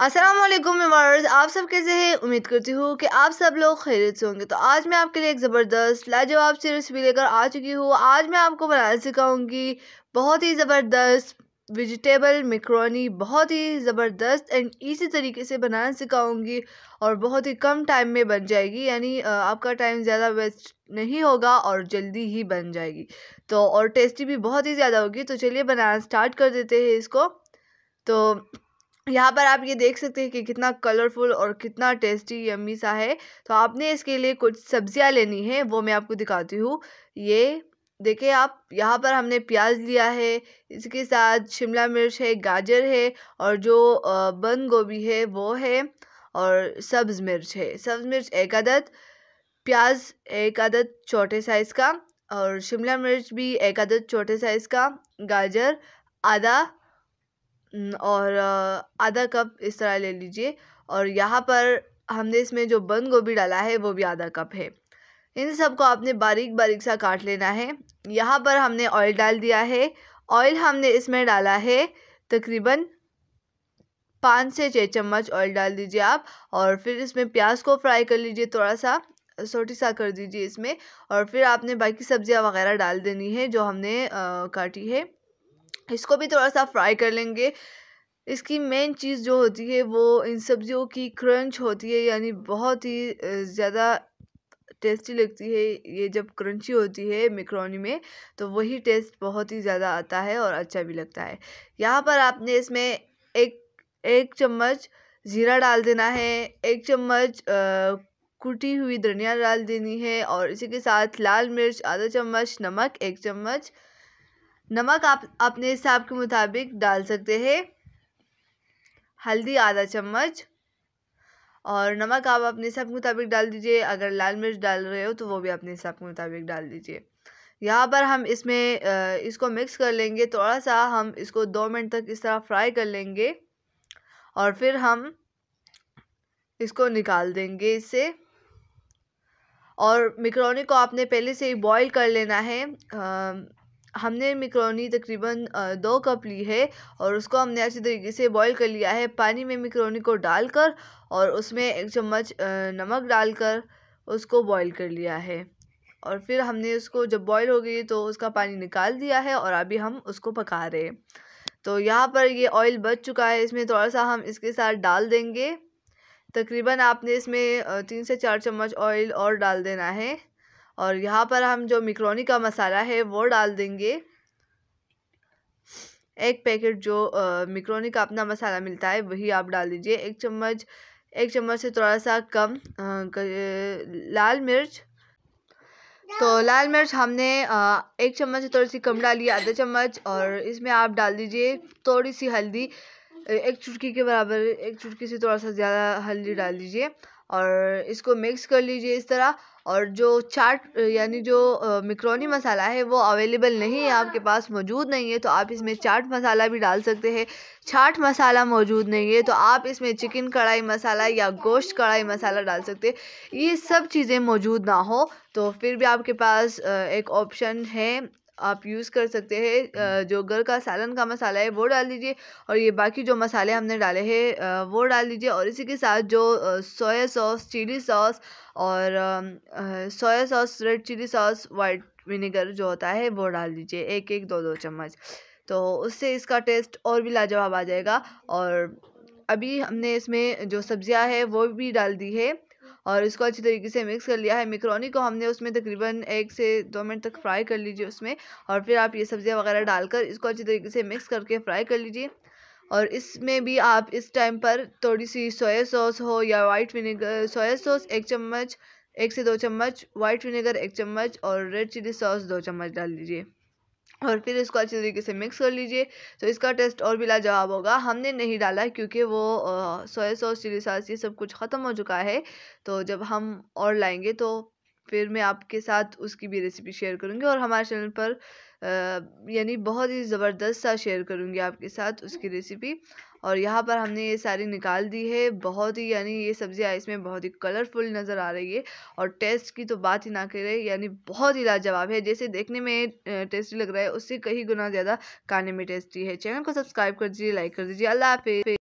Aslam verse आप सब कैसे हैं उम्मीद करती हूँ कि आप सब लोग खैरियत से होंगे तो आज मैं आपके लिए एक ज़बरदस्त लाजवाब सी रेसिपी लेकर आ चुकी हूँ आज मैं आपको बनाना सिखाऊंगी बहुत ही ज़बरदस्त वेजिटेबल मैक्रोनी बहुत ही ज़बरदस्त एंड इसी तरीके से बनाना सिखाऊंगी और बहुत ही कम टाइम में बन जाएगी यानी आपका टाइम ज़्यादा वेस्ट नहीं होगा और जल्दी ही बन जाएगी तो और टेस्टी भी बहुत ही ज़्यादा होगी तो चलिए बनाना स्टार्ट कर देते हैं इसको तो यहाँ पर आप ये देख सकते हैं कि कितना कलरफुल और कितना टेस्टी यम्मी सा है तो आपने इसके लिए कुछ सब्जियाँ लेनी है वो मैं आपको दिखाती हूँ ये देखिए आप यहाँ पर हमने प्याज लिया है इसके साथ शिमला मिर्च है गाजर है और जो बंद गोभी है वो है और सब्ज़ मिर्च है सब्ज़ मिर्च एक आदत प्याज एक आदत छोटे साइज़ का और शिमला मिर्च भी एक आदत छोटे साइज़ का गाजर आधा और आधा कप इस तरह ले लीजिए और यहाँ पर हमने इसमें जो बंद गोभी डाला है वो भी आधा कप है इन सब को आपने बारीक बारीक सा काट लेना है यहाँ पर हमने ऑयल डाल दिया है ऑयल हमने इसमें डाला है तकरीबन पाँच से छः चम्मच ऑयल डाल दीजिए आप और फिर इसमें प्याज को फ्राई कर लीजिए थोड़ा सा सोटी सा कर दीजिए इसमें और फिर आपने बाकी सब्ज़ियाँ वगैरह डाल देनी है जो हमने आ, काटी है इसको भी थोड़ा सा फ्राई कर लेंगे इसकी मेन चीज़ जो होती है वो इन सब्ज़ियों की क्रंच होती है यानी बहुत ही ज़्यादा टेस्टी लगती है ये जब क्रंची होती है मिक्रोनी में तो वही टेस्ट बहुत ही ज़्यादा आता है और अच्छा भी लगता है यहाँ पर आपने इसमें एक एक चम्मच ज़ीरा डाल देना है एक चम्मच कुटी हुई धनिया डाल देनी है और इसी के साथ लाल मिर्च आधा चम्मच नमक एक चम्मच नमक आप अपने हिसाब के मुताबिक डाल सकते हैं हल्दी आधा चम्मच और नमक आप अपने हिसाब के मुताबिक डाल दीजिए अगर लाल मिर्च डाल रहे हो तो वो भी अपने हिसाब के मुताबिक डाल दीजिए यहाँ पर हम इसमें इसको मिक्स कर लेंगे थोड़ा सा हम इसको दो मिनट तक इस तरह फ्राई कर लेंगे और फिर हम इसको निकाल देंगे इससे और मिक्रोनी को आपने पहले से ही बॉईल कर लेना है आ, हमने मिक्रोनी तकरीबन दो कप ली है और उसको हमने अच्छी तरीके से बॉईल कर लिया है पानी में मिक्रोनी को डालकर और उसमें एक चम्मच नमक डालकर उसको बॉईल कर लिया है और फिर हमने उसको जब बॉईल हो गई तो उसका पानी निकाल दिया है और अभी हम उसको पका रहे हैं तो यहाँ पर ये ऑयल बच चुका है इसमें थोड़ा सा हम इसके साथ डाल देंगे तकरीबन आपने इसमें तीन से चार चम्मच ऑयल और डाल देना है और यहाँ पर हम जो मिक्रोनी का मसाला है वो डाल देंगे एक पैकेट जो मिक्रोनी का अपना मसाला मिलता है वही आप डाल दीजिए एक चम्मच एक चम्मच से थोड़ा सा कम आ, लाल मिर्च तो लाल मिर्च हमने एक चम्मच से थोड़ी सी कम डाली आधा चम्मच और इसमें आप डाल दीजिए थोड़ी सी हल्दी एक चुटकी के बराबर एक चुटकी से थोड़ा सा ज़्यादा हल्दी डाल दीजिए और इसको मिक्स कर लीजिए इस तरह और जो चाट यानी जो मिक्रोनी मसाला है वो अवेलेबल नहीं है आपके पास मौजूद नहीं है तो आप इसमें चाट मसाला भी डाल सकते हैं चाट मसाला मौजूद नहीं है तो आप इसमें चिकन कढ़ाई मसाला या गोश्त कढ़ाई मसाला डाल सकते हैं ये सब चीज़ें मौजूद ना हो तो फिर भी आपके पास एक ऑप्शन है आप यूज़ कर सकते हैं जो घर का सालन का मसाला है वो डाल दीजिए और ये बाकी जो मसाले हमने डाले हैं वो डाल दीजिए और इसी के साथ जो सोया सॉस चिली सॉस और soya sauce red chilli sauce white vinegar जो होता है वो डाल दीजिए एक एक दो दो चम्मच तो उससे इसका टेस्ट और भी लाजवाब आ जाएगा और अभी हमने इसमें जो सब्ज़ियाँ है वो भी डाल दी है और इसको अच्छी तरीके से मिक्स कर लिया है मिक्रोनी को हमने उसमें तकरीबन एक से दो मिनट तक फ्राई कर लीजिए उसमें और फिर आप ये सब्ज़ियाँ वगैरह डालकर इसको अच्छी तरीके से मिक्स करके फ्राई कर लीजिए और इसमें भी आप इस टाइम पर थोड़ी सी सोया सॉस हो या वाइट विनेगर सोया सॉस एक चम्मच एक से दो चम्मच वाइट विनेगर एक चम्मच और रेड चिली सॉस दो चम्मच डाल दीजिए और फिर इसको अच्छे तरीके से मिक्स कर लीजिए तो इसका टेस्ट और भी लाजवाब होगा हमने नहीं डाला क्योंकि वो सोया सॉस चिली सॉस ये सब कुछ ख़त्म हो चुका है तो जब हम और लाएंगे तो फिर मैं आपके साथ उसकी भी रेसिपी शेयर करूँगी और हमारे चैनल पर यानी बहुत ही ज़बरदस्त सा शेयर करूँगी आपके साथ उसकी रेसिपी और यहाँ पर हमने ये सारी निकाल दी है बहुत ही यानी ये सब्ज़ियाँ इसमें बहुत ही कलरफुल नज़र आ रही है और टेस्ट की तो बात ही ना करे यानी बहुत ही लाजवाब है जैसे देखने में टेस्टी लग रहा है उससे कहीं गुना ज़्यादा खाने में टेस्टी है चैनल को सब्सक्राइब कर दीजिए लाइक कर दीजिए अल्लाह हाफि